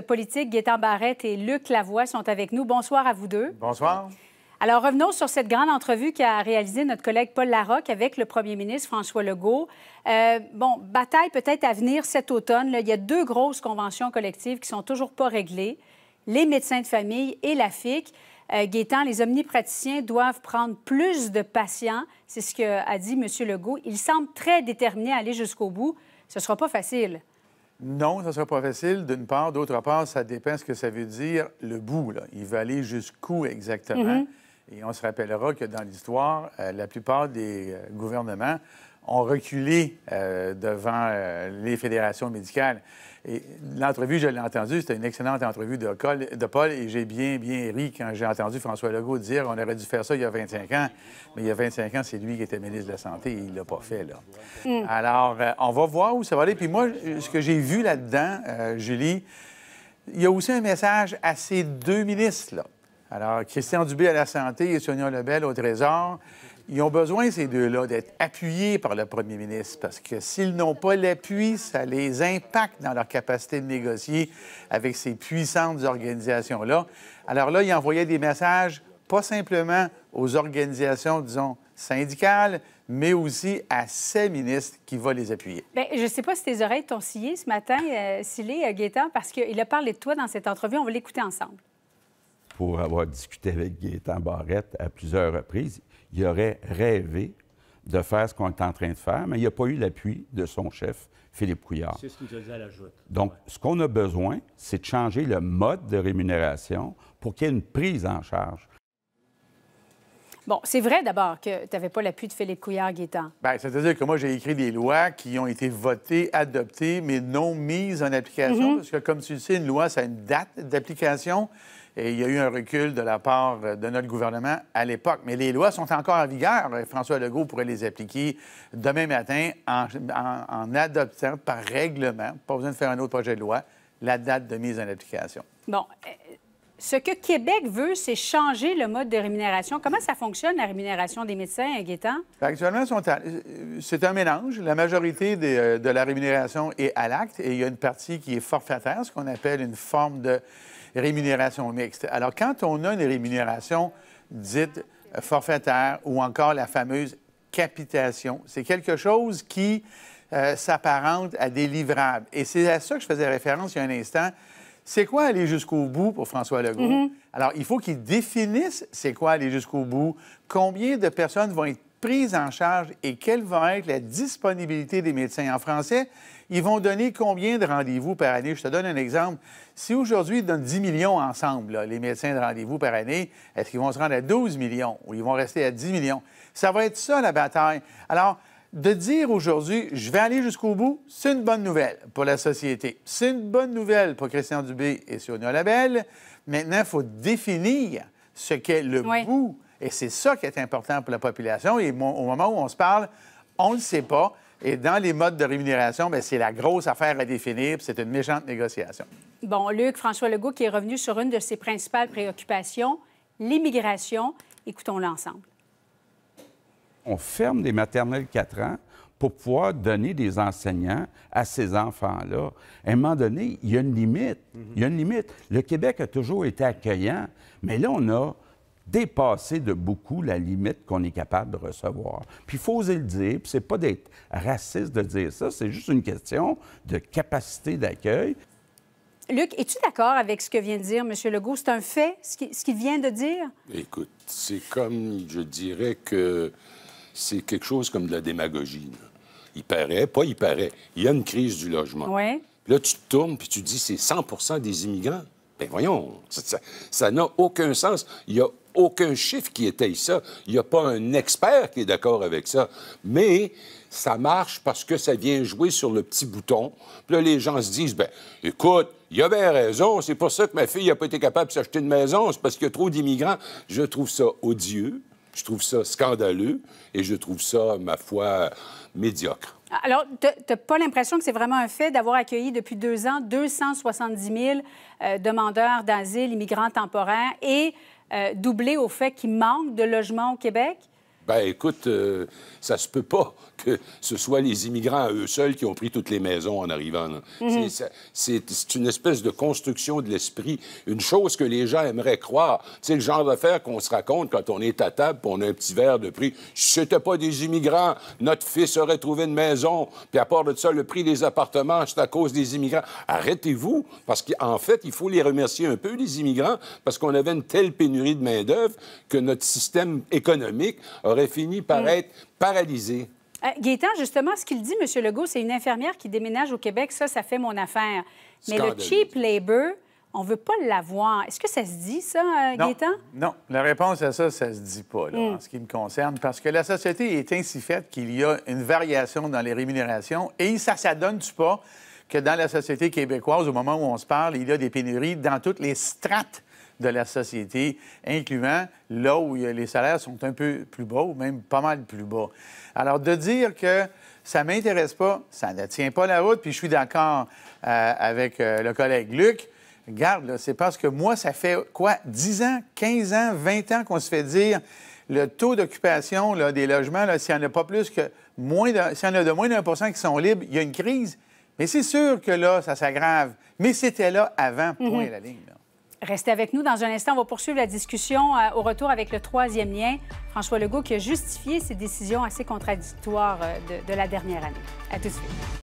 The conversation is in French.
politique, Gaétan Barrette et Luc Lavoie sont avec nous. Bonsoir à vous deux. Bonsoir. Alors, revenons sur cette grande entrevue qu'a réalisée notre collègue Paul Larocque avec le premier ministre François Legault. Euh, bon, bataille peut-être à venir cet automne. Il y a deux grosses conventions collectives qui sont toujours pas réglées, les médecins de famille et la FIC. Euh, les omnipraticiens doivent prendre plus de patients. C'est ce qu'a dit M. Legault. Il semble très déterminé à aller jusqu'au bout. Ce ne sera pas facile. Non, ça ne sera pas facile, d'une part. D'autre part, ça dépend ce que ça veut dire le bout. Il va aller jusqu'où exactement. Mm-hmm. Et on se rappellera que dans l'histoire, euh, la plupart des euh, gouvernements ont reculé euh, devant euh, les fédérations médicales. Et l'entrevue, je l'ai entendue, c'était une excellente entrevue de, Paul, et j'ai bien, bien ri quand j'ai entendu François Legault dire on aurait dû faire ça il y a 25 ans. Mais il y a 25 ans, c'est lui qui était ministre de la Santé et il ne l'a pas fait, là. Mm. Alors, euh, on va voir où ça va aller. Puis moi, ce que j'ai vu là-dedans, Julie, il y a aussi un message à ces deux ministres, là. Alors, Christian Dubé à la Santé et Sonia Lebel au Trésor. Ils ont besoin, ces deux-là, d'être appuyés par le premier ministre, parce que s'ils n'ont pas l'appui, ça les impacte dans leur capacité de négocier avec ces puissantes organisations-là. Alors là, ils envoyait des messages, pas simplement aux organisations, disons, syndicales, mais aussi à ces ministres qui vont les appuyer. Bien, je ne sais pas si tes oreilles t'ont scié ce matin, euh, Silé euh, Gaétan, parce qu'il a parlé de toi dans cette entrevue. On va l'écouter ensemble. Pour avoir discuté avec Gaétan Barrette à plusieurs reprises, il aurait rêvé de faire ce qu'on est en train de faire, mais il n'a pas eu l'appui de son chef, Philippe Couillard. C'est ce Donc, ce qu'on a besoin, c'est de changer le mode de rémunération pour qu'il y ait une prise en charge. Bon, c'est vrai d'abord que tu n'avais pas l'appui de Philippe Couillard-Guétan. Bien, c'est-à-dire que moi, j'ai écrit des lois qui ont été votées, adoptées, mais non mises en application. Mhm. Parce que, comme tu le sais, une loi, ça a une date d'application. Et il y a eu un recul de la part de notre gouvernement à l'époque. Mais les lois sont encore en vigueur. François Legault pourrait les appliquer demain matin en, adoptant par règlement, pas besoin de faire un autre projet de loi, la date de mise en application. Bon, ce que Québec veut, c'est changer le mode de rémunération. Comment ça fonctionne, la rémunération des médecins, Gaétan? Ben, actuellement, c'est un mélange. La majorité euh, de, la rémunération est à l'acte et il y a une partie qui est forfaitaire, ce qu'on appelle une forme de rémunération mixte. Alors, quand on a une rémunération dite euh, forfaitaire ou encore la fameuse capitation, c'est quelque chose qui euh, s'apparente à des livrables. Et c'est à ça que je faisais référence il y a un instant c'est quoi aller jusqu'au bout pour François Legault? Mhm. Alors, il faut qu'il définisse c'est quoi aller jusqu'au bout, combien de personnes vont être prises en charge et quelle va être la disponibilité des médecins. En français, ils vont donner combien de rendez-vous par année? Je te donne un exemple. Si aujourd'hui, ils donnent 10 millions ensemble, les médecins de rendez-vous par année, est-ce qu'ils vont se rendre à 12 millions ou ils vont rester à 10 millions? Ça va être ça, la bataille. Alors, de dire aujourd'hui, je vais aller jusqu'au bout, c'est une bonne nouvelle pour la société. C'est une bonne nouvelle pour Christian Dubé et Sonia Labelle. Maintenant, il faut définir ce qu'est le bout. Et c'est ça qui est important pour la population. Et au moment où on se parle, on ne le sait pas. Et dans les modes de rémunération, ben, c'est la grosse affaire à définir, c'est une méchante négociation. Bon, Luc, François Legault qui est revenu sur une de ses principales préoccupations, l'immigration. Écoutons-le ensemble on ferme des maternelles 4 ans pour pouvoir donner des enseignants à ces enfants-là. À un moment donné, il y a une limite. Il y a une limite. Le Québec a toujours été accueillant, mais là, on a dépassé de beaucoup la limite qu'on est capable de recevoir. Puis il faut oser le dire, puis c'est pas d'être raciste de dire ça, c'est juste une question de capacité d'accueil. Luc, es-tu d'accord avec ce que vient de dire M. Legault? C'est un fait, ce qu'il vient de dire? Écoute, c'est comme, je dirais que c'est quelque chose comme de la démagogie. Il paraît, pas il paraît, il y a une crise du logement. là, tu te tournes puis tu te dis c'est 100 des immigrants. Bien, voyons, ça n'a aucun sens. Il n'y a aucun chiffre qui étaye ça. Il n'y a pas un expert qui est d'accord avec ça. Mais ça marche parce que ça vient jouer sur le petit bouton. Puis là, les gens se disent, ben, écoute, il y avait raison, c'est pour ça que ma fille n'a pas été capable de s'acheter une maison, c'est parce qu'il y a trop d'immigrants. Je trouve ça odieux. Je trouve ça scandaleux et je trouve ça, ma foi, médiocre. Alors, tu pas l'impression que c'est vraiment un fait d'avoir accueilli depuis deux ans 270 000 euh, demandeurs d'asile, immigrants temporaires, et euh, doublé au fait qu'il manque de logements au Québec? Ben écoute, euh, ça se peut pas que ce soit les immigrants à eux seuls qui ont pris toutes les maisons en arrivant. Mhm. C'est une espèce de construction de l'esprit, une chose que les gens aimeraient croire. C'est le genre d'affaires qu'on se raconte quand on est à table et on a un petit verre de prix. C'était pas des immigrants, notre fils aurait trouvé une maison. Puis à part de ça, le prix des appartements, c'est à cause des immigrants. Arrêtez-vous, parce qu'en fait, il faut les remercier un peu, les immigrants, parce qu'on avait une telle pénurie de main-d'œuvre que notre système économique aurait fini par mm. être paralysé. Euh, Gaétan, justement, ce qu'il dit, M. Legault, c'est une infirmière qui déménage au Québec, ça, ça fait mon affaire. Mais le cheap labor, on veut pas l'avoir. Est-ce que ça se dit, ça, euh, non, Non, la réponse à ça, ça se dit pas, mm. en ce qui me concerne, parce que la société est ainsi faite qu'il y a une variation dans les rémunérations et ça, ça donne du pas que dans la société québécoise, au moment où on se parle, il y a des pénuries dans toutes les strates de la société, incluant là où les salaires sont un peu plus bas même pas mal plus bas. Alors, de dire que ça ne m'intéresse pas, ça ne tient pas la route, puis je suis d'accord euh, avec euh, le collègue Luc. Garde, c'est parce que moi, ça fait quoi? 10 ans, 15 ans, 20 ans qu'on se fait dire le taux d'occupation des logements, s'il n'y en a pas plus que moins de, s'il y en a de moins d'un 1 qui sont libres, il y a une crise. Mais c'est sûr que là, ça s'aggrave. Mais c'était là avant, point mhm. la ligne. Restez avec nous. Dans un instant, on va poursuivre la discussion euh, au retour avec le troisième lien, François Legault, qui a justifié ses décisions assez contradictoires euh, de, de, la dernière année. À tout de suite.